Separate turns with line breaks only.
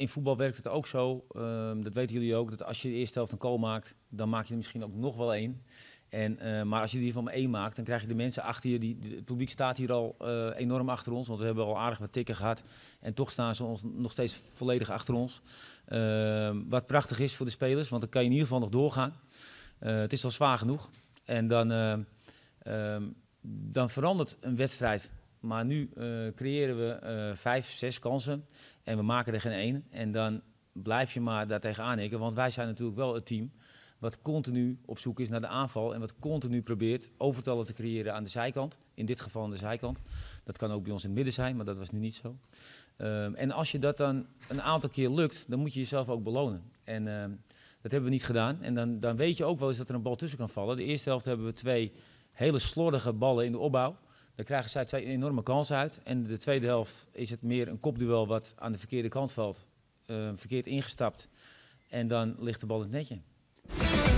in voetbal werkt het ook zo, ehm, dat weten jullie ook, dat als je de eerste helft een goal maakt, dan maak je er misschien ook nog wel één. En, eh, maar als je die van één maakt, dan krijg je de mensen achter je. Die, het publiek staat hier al eh, enorm achter ons, want we hebben al aardig wat tikken gehad. En toch staan ze ons nog steeds volledig achter ons. Ehm, wat prachtig is voor de spelers, want dan kan je in ieder geval nog doorgaan. Eh, het is al zwaar genoeg. En dan, ehm, dan verandert een wedstrijd maar nu eh, creëren we eh, vijf, zes kansen en we maken er geen één. En dan blijf je maar daartegen tegenaan Want wij zijn natuurlijk wel het team wat continu op zoek is naar de aanval. En wat continu probeert overtallen te creëren aan de zijkant. In dit geval aan de zijkant. Dat kan ook bij ons in het midden zijn, maar dat was nu niet zo. Ehm, en als je dat dan een aantal keer lukt, dan moet je jezelf ook belonen. En ehm, dat hebben we niet gedaan. En dan, dan weet je ook wel eens dat er een bal tussen kan vallen. De eerste helft hebben we twee hele slordige ballen in de opbouw. Daar krijgen zij twee enorme kansen uit. En de tweede helft is het meer een kopduel wat aan de verkeerde kant valt. Eh, verkeerd ingestapt. En dan ligt de bal het netje.